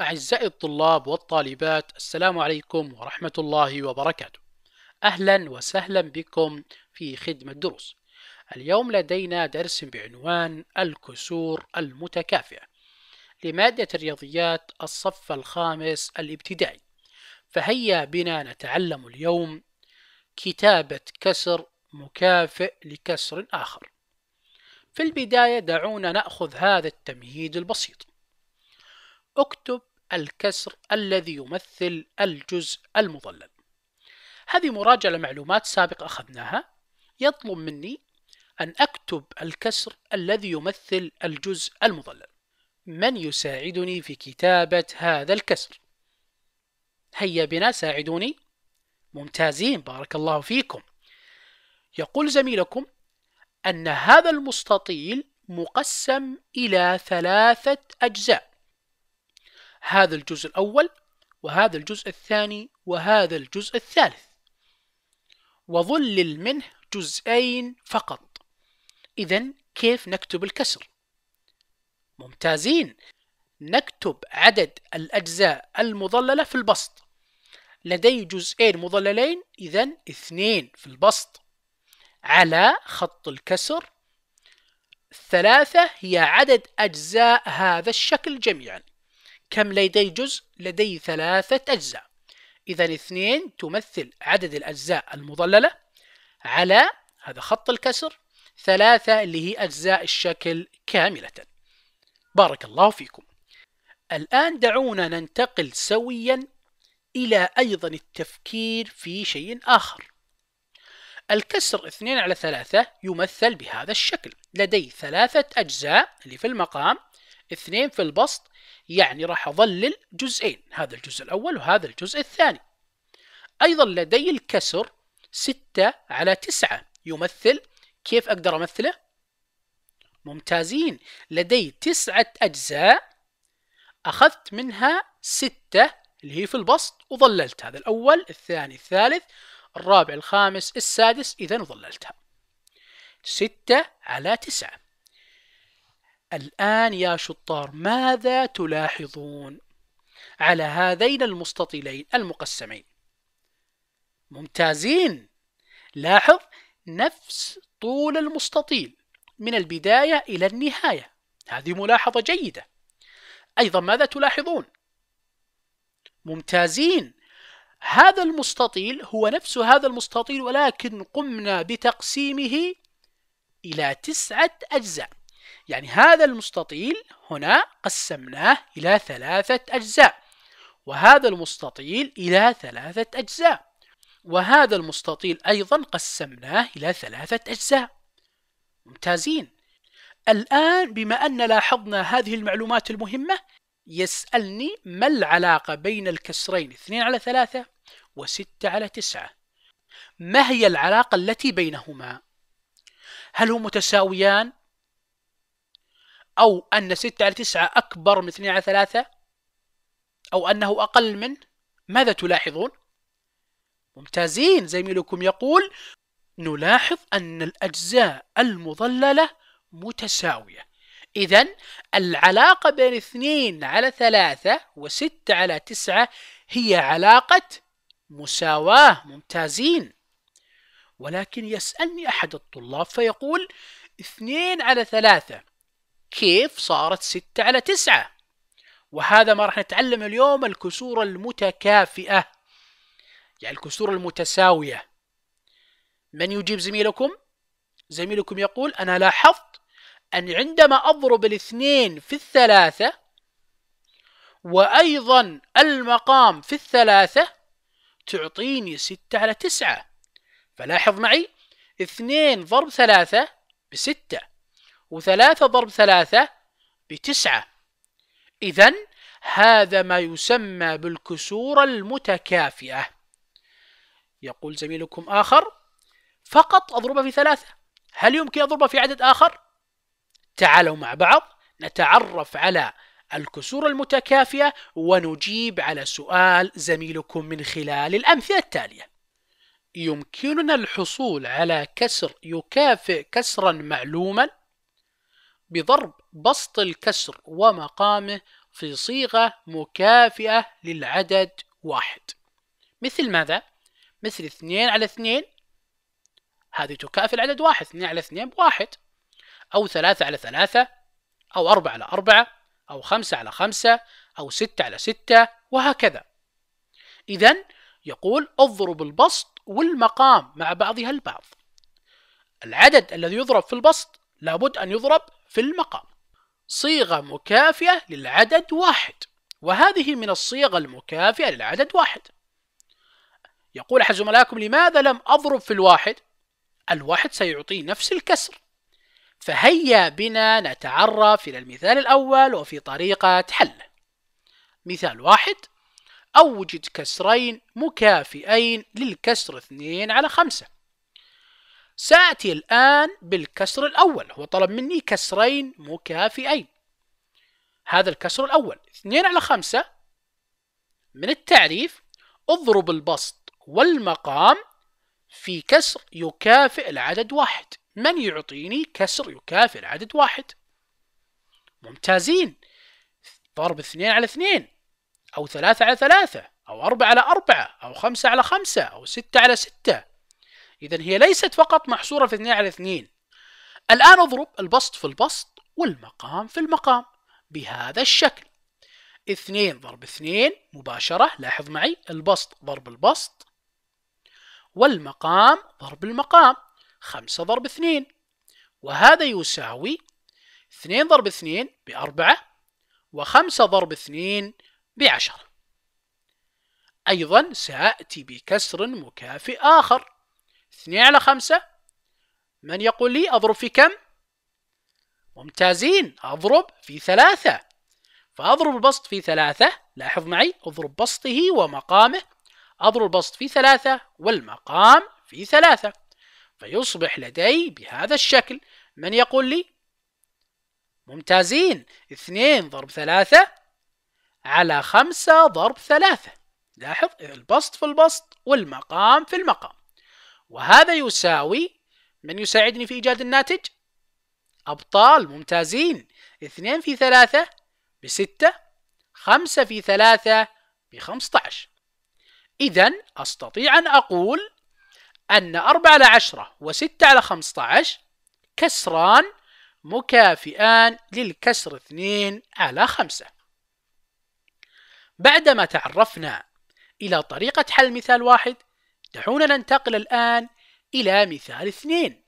أعزائي الطلاب والطالبات السلام عليكم ورحمة الله وبركاته أهلا وسهلا بكم في خدمة دروس اليوم لدينا درس بعنوان الكسور المتكافئة لمادة الرياضيات الصف الخامس الابتدائي فهيا بنا نتعلم اليوم كتابة كسر مكافئ لكسر آخر في البداية دعونا نأخذ هذا التمهيد البسيط اكتب الكسر الذي يمثل الجزء المظلل هذه مراجعة لمعلومات سابقة أخذناها يطلب مني أن أكتب الكسر الذي يمثل الجزء المظلل من يساعدني في كتابة هذا الكسر؟ هيا بنا ساعدوني ممتازين بارك الله فيكم يقول زميلكم أن هذا المستطيل مقسم إلى ثلاثة أجزاء هذا الجزء الأول وهذا الجزء الثاني وهذا الجزء الثالث وظلل منه جزئين فقط إذا كيف نكتب الكسر؟ ممتازين نكتب عدد الأجزاء المضللة في البسط لدي جزئين مضللين إذا اثنين في البسط على خط الكسر ثلاثة هي عدد أجزاء هذا الشكل جميعا كم لدي جزء؟ لدي ثلاثة أجزاء إذا اثنين تمثل عدد الأجزاء المضللة على هذا خط الكسر ثلاثة اللي هي أجزاء الشكل كاملة بارك الله فيكم الآن دعونا ننتقل سويا إلى أيضا التفكير في شيء آخر الكسر 2 على 3 يمثل بهذا الشكل لدي ثلاثة أجزاء اللي في المقام اثنين في البسط يعني راح أظلل جزئين هذا الجزء الأول وهذا الجزء الثاني أيضا لدي الكسر 6 على 9 يمثل كيف أقدر أمثله؟ ممتازين لدي تسعة أجزاء أخذت منها ستة اللي هي في البسط وظللت هذا الأول الثاني الثالث الرابع الخامس السادس إذا ظللتها ستة على تسعة الآن يا شطار ماذا تلاحظون على هذين المستطيلين المقسمين ممتازين لاحظ نفس طول المستطيل من البداية إلى النهاية هذه ملاحظة جيدة أيضا ماذا تلاحظون ممتازين هذا المستطيل هو نفس هذا المستطيل ولكن قمنا بتقسيمه إلى تسعة أجزاء يعني هذا المستطيل هنا قسمناه إلى ثلاثة أجزاء وهذا المستطيل إلى ثلاثة أجزاء وهذا المستطيل أيضا قسمناه إلى ثلاثة أجزاء ممتازين الآن بما أن لاحظنا هذه المعلومات المهمة يسألني ما العلاقة بين الكسرين 2 على 3 وستة على تسعة ما هي العلاقة التي بينهما؟ هل هم متساويان؟ أو أن ستة على تسعة أكبر من اثنين على ثلاثة؟ أو أنه أقل من؟ ماذا تلاحظون؟ ممتازين زي ميلوكم يقول نلاحظ أن الأجزاء المضللة متساوية إذا العلاقة بين اثنين على ثلاثة وستة على تسعة هي علاقة مساواة ممتازين ولكن يسألني أحد الطلاب فيقول اثنين على ثلاثة كيف صارت ستة على تسعة وهذا ما راح نتعلم اليوم الكسور المتكافئة يعني الكسور المتساوية من يجيب زميلكم؟ زميلكم يقول أنا لاحظت أن عندما أضرب الاثنين في الثلاثة وأيضا المقام في الثلاثة تعطيني ستة على تسعة فلاحظ معي اثنين ضرب ثلاثة بستة وثلاثة ضرب ثلاثة بتسعة إذا هذا ما يسمى بالكسور المتكافئة يقول زميلكم آخر فقط أضربها في ثلاثة هل يمكن أضربها في عدد آخر؟ تعالوا مع بعض نتعرف على الكسور المتكافئة ونجيب على سؤال زميلكم من خلال الأمثلة التالية يمكننا الحصول على كسر يكافئ كسرا معلوما بضرب بسط الكسر ومقامه في صيغة مكافئة للعدد واحد مثل ماذا؟ مثل اثنين على اثنين هذه تكافئ العدد واحد اثنين على اثنين بواحد أو ثلاثة على ثلاثة أو أربعة على أربعة أو خمسة على خمسة أو ستة على ستة وهكذا إذا يقول اضرب البسط والمقام مع بعضها البعض العدد الذي يضرب في البسط لابد أن يضرب في المقام صيغة مكافئة للعدد واحد وهذه من الصيغ المكافئة للعدد واحد يقول أحد زملائكم لماذا لم أضرب في الواحد؟ الواحد سيعطي نفس الكسر فهيا بنا نتعرف إلى المثال الأول وفي طريقة حله مثال واحد أوجد كسرين مكافئين للكسر اثنين على خمسة سأتي الآن بالكسر الأول هو طلب مني كسرين مكافئين هذا الكسر الأول اثنين على خمسة من التعريف اضرب البسط والمقام في كسر يكافئ العدد واحد من يعطيني كسر يكافئ العدد واحد ممتازين ضرب اثنين على اثنين أو ثلاثة على ثلاثة أو أربعة على أربعة أو خمسة على خمسة أو ستة على ستة إذا هي ليست فقط محصورة في اثنين على اثنين الآن اضرب البسط في البسط والمقام في المقام بهذا الشكل اثنين ضرب اثنين مباشرة لاحظ معي البسط ضرب البسط والمقام ضرب المقام 5 ضرب 2 وهذا يساوي 2 ضرب 2 بأربعة و5 ضرب 2 بعشرة أيضا سأتي بكسر مكافئ آخر 2 على 5 من يقول لي أضرب في كم؟ ممتازين أضرب في ثلاثة فأضرب البسط في ثلاثة لاحظ معي أضرب بسطه ومقامه أضرب البسط في ثلاثة والمقام في ثلاثة فيصبح لدي بهذا الشكل من يقول لي ممتازين اثنين ضرب ثلاثة على خمسة ضرب ثلاثة لاحظ البسط في البسط والمقام في المقام وهذا يساوي من يساعدني في إيجاد الناتج أبطال ممتازين اثنين في ثلاثة بستة خمسة في ثلاثة بخمسة عشر إذا أستطيع أن أقول أن 4 على 10 و6 على 15 كسران مكافئان للكسر 2 على 5 بعدما تعرفنا إلى طريقة حل مثال واحد دعونا ننتقل الآن إلى مثال اثنين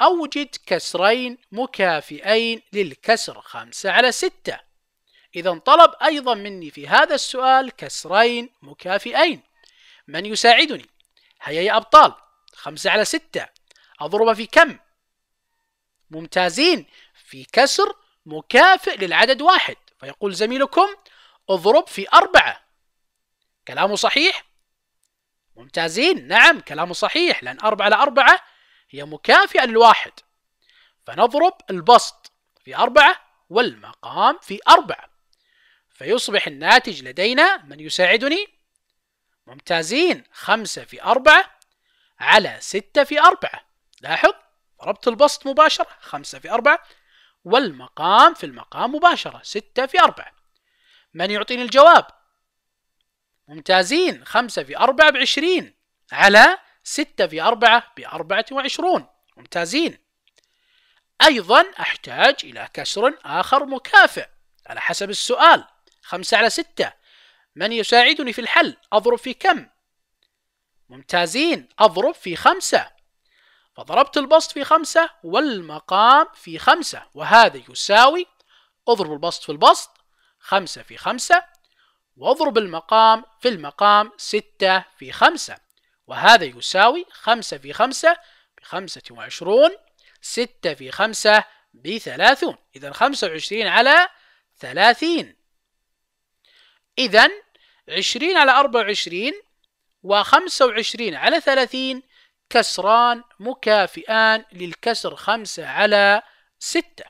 أوجد كسرين مكافئين للكسر 5 على 6 إذا طلب أيضا مني في هذا السؤال كسرين مكافئين من يساعدني؟ هيا يا أبطال خمسة على ستة أضربة في كم ممتازين في كسر مكافئ للعدد واحد فيقول زميلكم اضرب في أربعة كلامه صحيح ممتازين نعم كلامه صحيح لأن أربعة على أربعة هي مكافئة للواحد فنضرب البسط في أربعة والمقام في أربعة فيصبح الناتج لدينا من يساعدني ممتازين خمسة في أربعة على ستة في أربعة لاحظ ربط البسط مباشرة خمسة في أربعة والمقام في المقام مباشرة ستة في أربعة من يعطيني الجواب؟ ممتازين خمسة في أربعة بعشرين على ستة في أربعة بأربعة وعشرون ممتازين أيضا أحتاج إلى كسر آخر مكافئ على حسب السؤال خمسة على ستة من يساعدني في الحل أضرب في كم ممتازين أضرب في خمسة فضربت البسط في خمسة والمقام في خمسة وهذا يساوي اضرب البسط في البسط خمسة في خمسة واضرب المقام في المقام ستة في خمسة وهذا يساوي خمسة في خمسة بخمسة وعشرون ستة في خمسة بثلاثون إذا خمسة وعشرين على ثلاثين إذا 20 على 24 و25 على 30 كسران مكافئان للكسر 5 على 6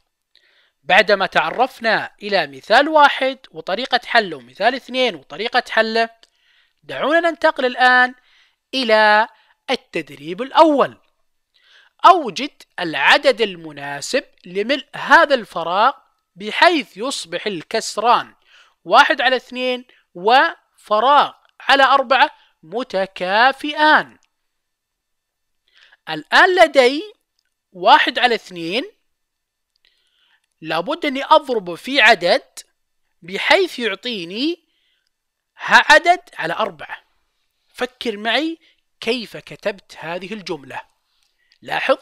بعدما تعرفنا إلى مثال واحد وطريقة حله ومثال اثنين وطريقة حله دعونا ننتقل الآن إلى التدريب الأول أوجد العدد المناسب لملء هذا الفراغ بحيث يصبح الكسران واحد على اثنين و فراغ على أربعة متكافئان الآن لدي واحد على اثنين لابد أني أضربه في عدد بحيث يعطيني ها عدد على أربعة فكر معي كيف كتبت هذه الجملة لاحظ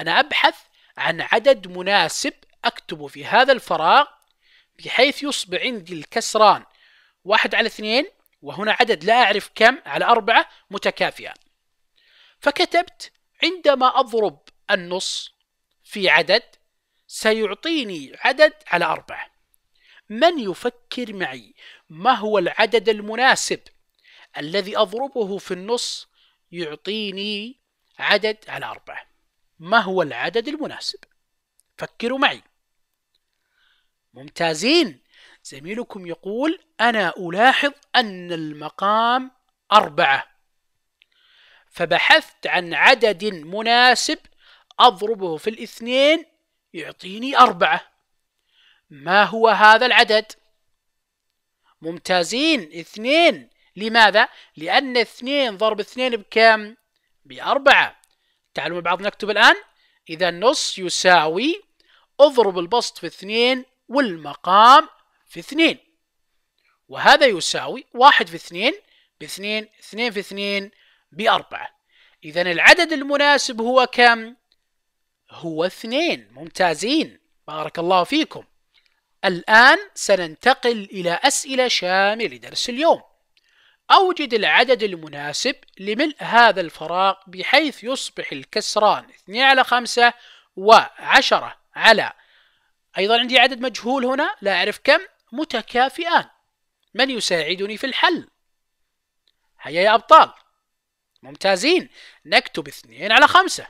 أنا أبحث عن عدد مناسب أكتبه في هذا الفراغ بحيث يصبح عندي الكسران واحد على اثنين وهنا عدد لا أعرف كم على أربعة متكافئة فكتبت عندما أضرب النص في عدد سيعطيني عدد على أربعة من يفكر معي ما هو العدد المناسب الذي أضربه في النص يعطيني عدد على أربعة ما هو العدد المناسب فكروا معي ممتازين زميلكم يقول أنا ألاحظ أن المقام أربعة فبحثت عن عدد مناسب أضربه في الاثنين يعطيني أربعة ما هو هذا العدد؟ ممتازين اثنين لماذا؟ لأن اثنين ضرب اثنين بكم؟ بأربعة تعالوا مع بعض نكتب الآن إذا النص يساوي اضرب البسط في اثنين والمقام في اثنين وهذا يساوي واحد في اثنين باثنين اثنين في اثنين بأربعة إذا العدد المناسب هو كم؟ هو اثنين ممتازين بارك الله فيكم الآن سننتقل إلى أسئلة شاملة لدرس اليوم أوجد العدد المناسب لملء هذا الفراغ بحيث يصبح الكسران 2 على 5 و10 على أيضا عندي عدد مجهول هنا لا أعرف كم متكافئان من يساعدني في الحل هيا يا أبطال ممتازين نكتب اثنين على خمسة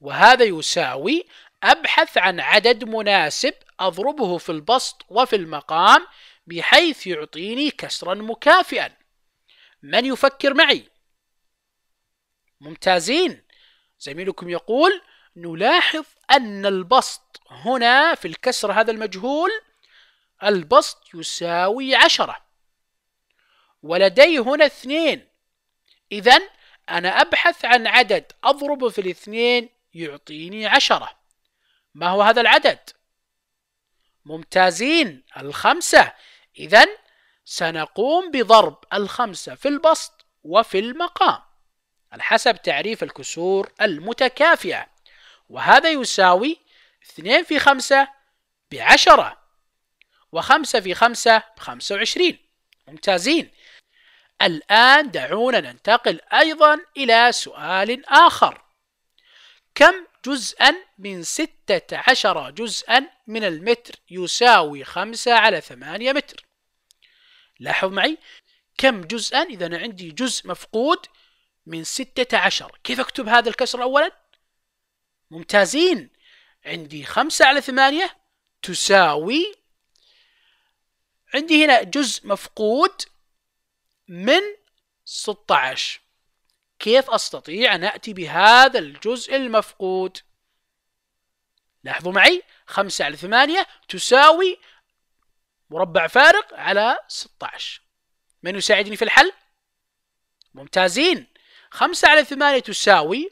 وهذا يساوي أبحث عن عدد مناسب أضربه في البسط وفي المقام بحيث يعطيني كسرا مكافئا من يفكر معي ممتازين زميلكم يقول نلاحظ أن البسط هنا في الكسر هذا المجهول البسط يساوي عشرة ولدي هنا اثنين إذا أنا أبحث عن عدد أضربه في الاثنين يعطيني عشرة ما هو هذا العدد؟ ممتازين الخمسة إذا سنقوم بضرب الخمسة في البسط وفي المقام على حسب تعريف الكسور المتكافئة وهذا يساوي اثنين في خمسة بعشرة وخمسة في خمسة بخمسة وعشرين ممتازين الآن دعونا ننتقل أيضا إلى سؤال آخر كم جزءا من ستة عشر جزءا من المتر يساوي خمسة على ثمانية متر لاحظ معي كم جزءا إذا أنا عندي جزء مفقود من ستة عشر كيف أكتب هذا الكسر أولا ممتازين عندي خمسة على ثمانية تساوي عندي هنا جزء مفقود من 16 كيف أستطيع أن أتي بهذا الجزء المفقود لاحظوا معي 5 على 8 تساوي مربع فارق على 16 من يساعدني في الحل؟ ممتازين 5 على 8 تساوي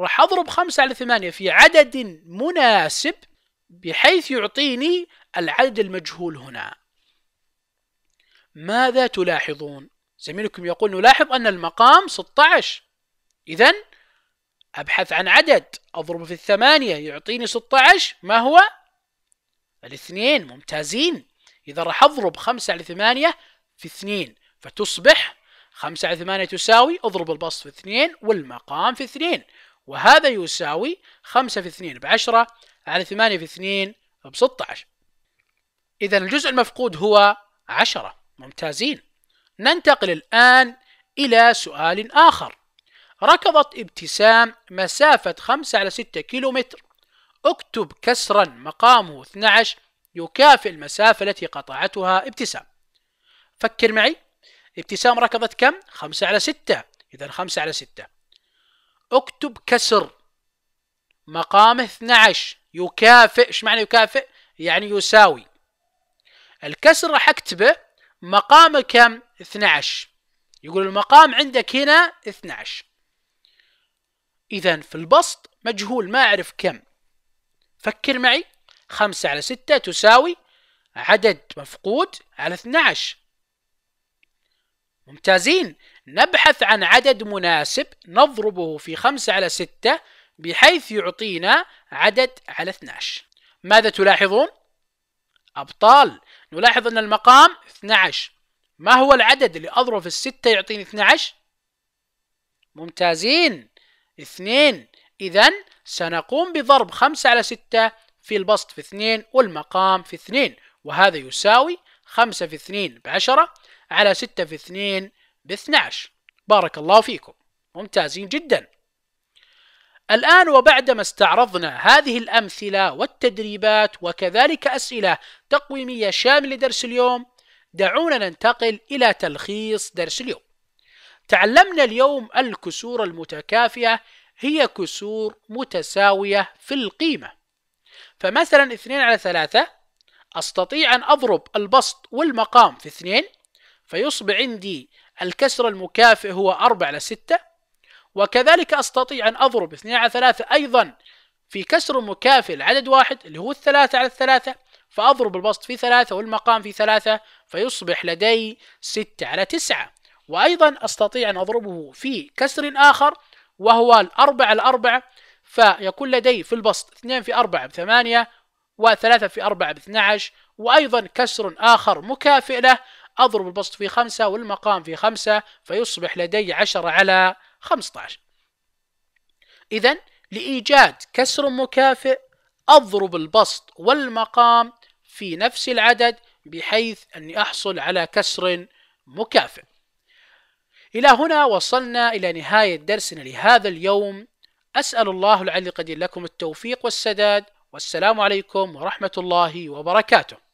راح أضرب 5 على 8 في عدد مناسب بحيث يعطيني العدد المجهول هنا ماذا تلاحظون زميلكم يقول نلاحظ أن المقام 16 إذا أبحث عن عدد أضرب في الثمانية يعطيني 16 ما هو؟ الاثنين ممتازين إذا راح أضرب 5 على 8 في 2 فتصبح 5 على 8 تساوي اضرب البسط في 2 والمقام في 2 وهذا يساوي 5 في 2 ب 10 على 8 في 2 ب 16 إذا الجزء المفقود هو 10 ممتازين ننتقل الآن إلى سؤال آخر ركضت ابتسام مسافة 5 على 6 كيلومتر اكتب كسرا مقامه 12 يكافئ المسافة التي قطعتها ابتسام فكر معي ابتسام ركضت كم؟ 5 على 6 إذا 5 على 6 اكتب كسر مقام 12 يكافئ ايش معنى يكافئ؟ يعني يساوي الكسر راح اكتبه مقام كم 12 يقول المقام عندك هنا 12 إذا في البسط مجهول ما أعرف كم فكر معي 5 على 6 تساوي عدد مفقود على 12 ممتازين نبحث عن عدد مناسب نضربه في 5 على 6 بحيث يعطينا عدد على 12 ماذا تلاحظون؟ أبطال نلاحظ أن المقام 12 ما هو العدد اللي أضرب في الستة يعطيني 12 ممتازين اثنين إذا سنقوم بضرب 5 على 6 في البسط في 2 والمقام في 2 وهذا يساوي 5 في 2 ب 10 على 6 في 2 ب 12 بارك الله فيكم ممتازين جداً الآن وبعدما استعرضنا هذه الأمثلة والتدريبات وكذلك أسئلة تقويمية شاملة لدرس اليوم دعونا ننتقل إلى تلخيص درس اليوم تعلمنا اليوم الكسور المتكافئة هي كسور متساوية في القيمة فمثلا 2 على 3 أستطيع أن أضرب البسط والمقام في 2 فيصبح عندي الكسر المكافئ هو 4 على 6 وكذلك أستطيع أن أضرب 2 على 3 أيضا في كسر مكافئ لعدد واحد اللي هو الثلاثة على الثلاثة فأضرب البسط في ثلاثة والمقام في ثلاثة فيصبح لدي ستة على تسعة وأيضا أستطيع أن أضربه في كسر آخر وهو الأربعة على أربعة فيكون لدي في البسط اثنين في أربعة بثمانية وثلاثة في أربعة باثنى عشر وأيضا كسر آخر مكافئ له أضرب البسط في خمسة والمقام في خمسة فيصبح لدي عشرة على 15 إذا لإيجاد كسر مكافئ أضرب البسط والمقام في نفس العدد بحيث أني أحصل على كسر مكافئ إلى هنا وصلنا إلى نهاية درسنا لهذا اليوم أسأل الله العلي القدير لكم التوفيق والسداد والسلام عليكم ورحمة الله وبركاته